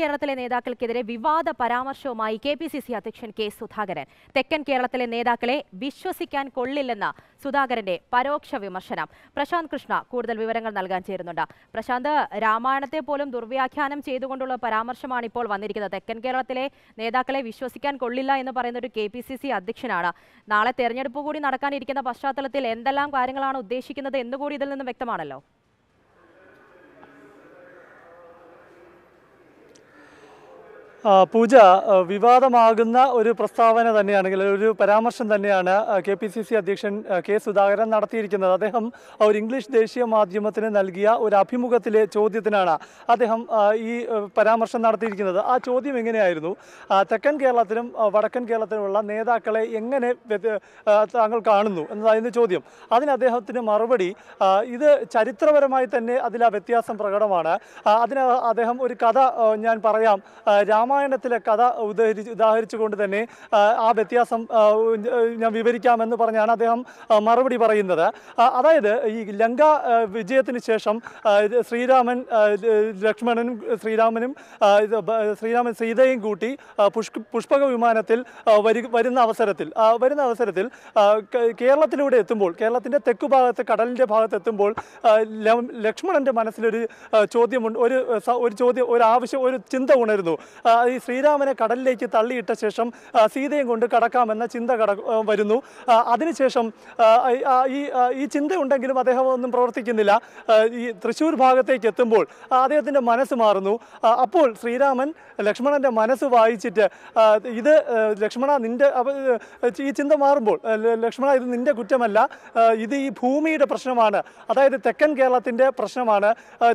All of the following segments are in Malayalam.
കേരളത്തിലെ നേതാക്കൾക്കെതിരെ വിവാദ പരാമർശവുമായി കെ പി സി സി അധ്യക്ഷൻ കെ സുധാകരൻ തെക്കൻ കേരളത്തിലെ നേതാക്കളെ വിശ്വസിക്കാൻ കൊള്ളില്ലെന്ന സുധാകരന്റെ പരോക്ഷ വിമർശനം പ്രശാന്ത് കൃഷ്ണ കൂടുതൽ വിവരങ്ങൾ നൽകാൻ ചേരുന്നുണ്ട് പ്രശാന്ത് രാമായണത്തെ പോലും ദുർവ്യാഖ്യാനം ചെയ്തുകൊണ്ടുള്ള പരാമർശമാണ് ഇപ്പോൾ വന്നിരിക്കുന്നത് തെക്കൻ കേരളത്തിലെ നേതാക്കളെ വിശ്വസിക്കാൻ കൊള്ളില്ല എന്ന് പറയുന്ന ഒരു കെ പി സി സി അധ്യക്ഷനാണ് നാളെ തെരഞ്ഞെടുപ്പ് കൂടി നടക്കാനിരിക്കുന്ന പശ്ചാത്തലത്തിൽ എന്തെല്ലാം കാര്യങ്ങളാണ് ഉദ്ദേശിക്കുന്നത് എന്നുകൂടി ഇതിൽ നിന്ന് വ്യക്തമാണല്ലോ പൂജ വിവാദമാകുന്ന ഒരു പ്രസ്താവന അല്ലെങ്കിൽ ഒരു പരാമർശം തന്നെയാണ് കെ പി സി സി അധ്യക്ഷൻ കെ സുധാകരൻ നടത്തിയിരിക്കുന്നത് അദ്ദേഹം ഒരു ഇംഗ്ലീഷ് ദേശീയ മാധ്യമത്തിന് നൽകിയ ഒരു അഭിമുഖത്തിലെ ചോദ്യത്തിനാണ് അദ്ദേഹം ഈ പരാമർശം നടത്തിയിരിക്കുന്നത് ആ ചോദ്യം എങ്ങനെയായിരുന്നു തെക്കൻ കേരളത്തിലും വടക്കൻ കേരളത്തിലുമുള്ള നേതാക്കളെ എങ്ങനെ താങ്കൾ കാണുന്നു എന്നതായിരുന്നു ചോദ്യം അതിന് അദ്ദേഹത്തിന് മറുപടി ഇത് ചരിത്രപരമായി തന്നെ അതിൽ ആ വ്യത്യാസം പ്രകടമാണ് അതിന് അദ്ദേഹം ഒരു കഥ ഞാൻ പറയാം രാമ രാമായണത്തിലെ കഥ ഉദഹരിച്ച് ഉദാഹരിച്ചുകൊണ്ട് തന്നെ ആ വ്യത്യാസം ഞാൻ വിവരിക്കാമെന്ന് പറഞ്ഞാണ് അദ്ദേഹം മറുപടി പറയുന്നത് അതായത് ഈ ലങ്ക വിജയത്തിന് ശേഷം ശ്രീരാമൻ ലക്ഷ്മണനും ശ്രീരാമനും ശ്രീരാമൻ സീതയും കൂട്ടി പുഷ്പക വിമാനത്തിൽ വരുന്ന അവസരത്തിൽ വരുന്ന അവസരത്തിൽ കേരളത്തിലൂടെ എത്തുമ്പോൾ കേരളത്തിൻ്റെ തെക്കു ഭാഗത്ത് കടലിൻ്റെ ഭാഗത്ത് എത്തുമ്പോൾ ലക്ഷ്മണൻ്റെ മനസ്സിലൊരു ചോദ്യമുണ്ട് ഒരു ഒരു ചോദ്യം ഒരു ആവശ്യം ഒരു ചിന്ത ഉണരുന്നു ഈ ശ്രീരാമനെ കടലിലേക്ക് തള്ളിയിട്ട ശേഷം സീതയും കൊണ്ട് കടക്കാമെന്ന ചിന്ത കട വരുന്നു അതിനുശേഷം ഈ ഈ ചിന്തയുണ്ടെങ്കിലും അദ്ദേഹം ഒന്നും പ്രവർത്തിക്കുന്നില്ല ഈ തൃശ്ശൂർ ഭാഗത്തേക്ക് എത്തുമ്പോൾ അദ്ദേഹത്തിൻ്റെ മനസ്സ് മാറുന്നു അപ്പോൾ ശ്രീരാമൻ ലക്ഷ്മണൻ്റെ മനസ്സ് വായിച്ചിട്ട് ഇത് ലക്ഷ്മണ നിൻ്റെ ഈ ചിന്ത മാറുമ്പോൾ ലക്ഷ്മണ ഇത് നിൻ്റെ കുറ്റമല്ല ഇത് ഈ ഭൂമിയുടെ പ്രശ്നമാണ് അതായത് തെക്കൻ കേരളത്തിൻ്റെ പ്രശ്നമാണ്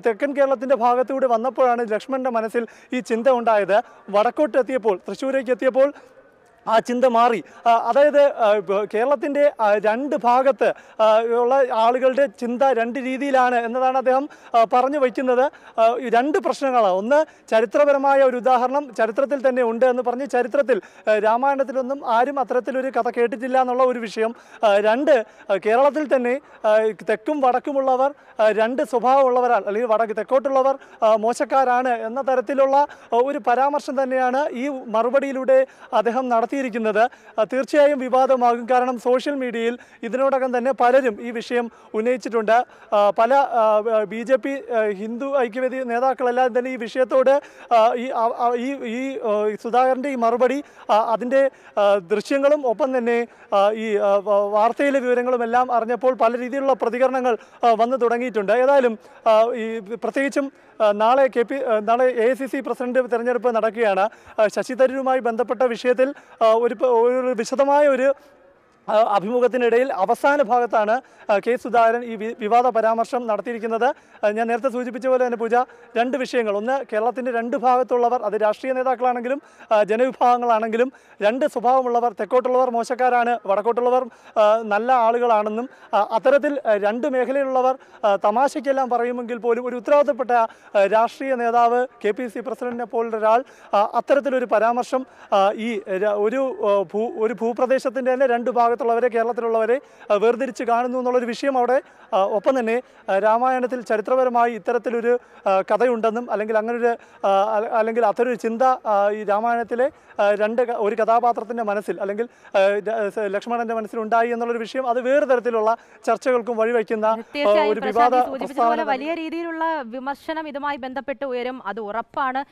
തെക്കൻ കേരളത്തിൻ്റെ ഭാഗത്തൂടെ വന്നപ്പോഴാണ് ലക്ഷ്മണൻ്റെ മനസ്സിൽ ഈ ചിന്ത ഉണ്ടായത് വടക്കോട്ട് എത്തിയപ്പോൾ തൃശ്ശൂരേക്ക് എത്തിയപ്പോൾ ആ ചിന്ത മാറി അതായത് കേരളത്തിൻ്റെ രണ്ട് ഭാഗത്ത് ഉള്ള ആളുകളുടെ ചിന്ത രണ്ട് രീതിയിലാണ് എന്നതാണ് അദ്ദേഹം പറഞ്ഞു വയ്ക്കുന്നത് രണ്ട് പ്രശ്നങ്ങളാണ് ഒന്ന് ചരിത്രപരമായ ഒരു ഉദാഹരണം ചരിത്രത്തിൽ തന്നെ ഉണ്ട് എന്ന് പറഞ്ഞ് ചരിത്രത്തിൽ രാമായണത്തിലൊന്നും ആരും അത്തരത്തിലൊരു കഥ കേട്ടിട്ടില്ല എന്നുള്ള ഒരു വിഷയം രണ്ട് കേരളത്തിൽ തന്നെ തെക്കും വടക്കുമുള്ളവർ രണ്ട് സ്വഭാവമുള്ളവരാണ് അല്ലെങ്കിൽ വടക്ക് തെക്കോട്ടുള്ളവർ മോശക്കാരാണ് എന്ന തരത്തിലുള്ള ഒരു പരാമർശം തന്നെയാണ് ഈ മറുപടിയിലൂടെ അദ്ദേഹം നടത്തി മാറ്റിയിരിക്കുന്നത് തീർച്ചയായും വിവാദമാകും കാരണം സോഷ്യൽ മീഡിയയിൽ ഇതിനോടകം തന്നെ പലരും ഈ വിഷയം ഉന്നയിച്ചിട്ടുണ്ട് പല B J P Hindu Aikyavedi നേതാക്കളെല്ലാം തന്നെ ഈ വിഷയത്തോട് ഈ ഈ സുധാകരൻ്റെ ഈ മറുപടി അതിൻ്റെ ദൃശ്യങ്ങളും ഒപ്പം തന്നെ ഈ വാർത്തയിലെ വിവരങ്ങളും എല്ലാം അറിഞ്ഞപ്പോൾ പല രീതിയിലുള്ള പ്രതികരണങ്ങൾ വന്നു തുടങ്ങിയിട്ടുണ്ട് ഏതായാലും ഈ പ്രത്യേകിച്ചും നാളെ കെ പി നാളെ A I C C president തെരഞ്ഞെടുപ്പ് നടക്കുകയാണ് ശശി തരൂരുമായി ബന്ധപ്പെട്ട വിഷയത്തിൽ ഒരു ഒരു വിശദമായ ഒരു അഭിമുഖത്തിനിടയിൽ അവസാന ഭാഗത്താണ് കെ സുധാകരൻ ഈ വിവാദ പരാമർശം നടത്തിയിരിക്കുന്നത് ഞാൻ നേരത്തെ സൂചിപ്പിച്ച പോലെ തന്നെ പൂജ രണ്ട് വിഷയങ്ങൾ ഒന്ന് കേരളത്തിൻ്റെ രണ്ട് ഭാഗത്തുള്ളവർ അത് രാഷ്ട്രീയ നേതാക്കളാണെങ്കിലും ജനവിഭാഗങ്ങളാണെങ്കിലും രണ്ട് സ്വഭാവമുള്ളവർ തെക്കോട്ടുള്ളവർ മോശക്കാരാണ് വടക്കോട്ടുള്ളവർ നല്ല ആളുകളാണെന്നും അത്തരത്തിൽ രണ്ട് മേഖലയിലുള്ളവർ തമാശയ്ക്കെല്ലാം പറയുമെങ്കിൽ പോലും ഒരു ഉത്തരവാദിത്തപ്പെട്ട രാഷ്ട്രീയ നേതാവ് കെ പി സി പ്രസിഡന്റിനെ പോലൊരാൾ അത്തരത്തിലൊരു പരാമർശം ഈ ഒരു ഭൂ ഒരു ഭൂപ്രദേശത്തിൻ്റെ തന്നെ രണ്ട് ഭാഗം ലോകത്തുള്ളവരെ കേരളത്തിലുള്ളവരെ വേർതിരിച്ച് കാണുന്നു എന്നുള്ളൊരു വിഷയം അവിടെ ഒപ്പം തന്നെ രാമായണത്തിൽ ചരിത്രപരമായി ഇത്തരത്തിലൊരു കഥയുണ്ടെന്നും അല്ലെങ്കിൽ അങ്ങനൊരു അല്ലെങ്കിൽ അത്തരൊരു ചിന്ത ഈ രാമായണത്തിലെ രണ്ട് ഒരു കഥാപാത്രത്തിൻ്റെ മനസ്സിൽ അല്ലെങ്കിൽ ലക്ഷ്മണൻ്റെ മനസ്സിലുണ്ടായി എന്നുള്ളൊരു വിഷയം അത് വേറെ തരത്തിലുള്ള ചർച്ചകൾക്കും വഴിവെക്കുന്ന ഒരു വിവാദ വലിയ രീതിയിലുള്ള വിമർശനം ഇതുമായി ബന്ധപ്പെട്ട് ഉയരും അത് ഉറപ്പാണ്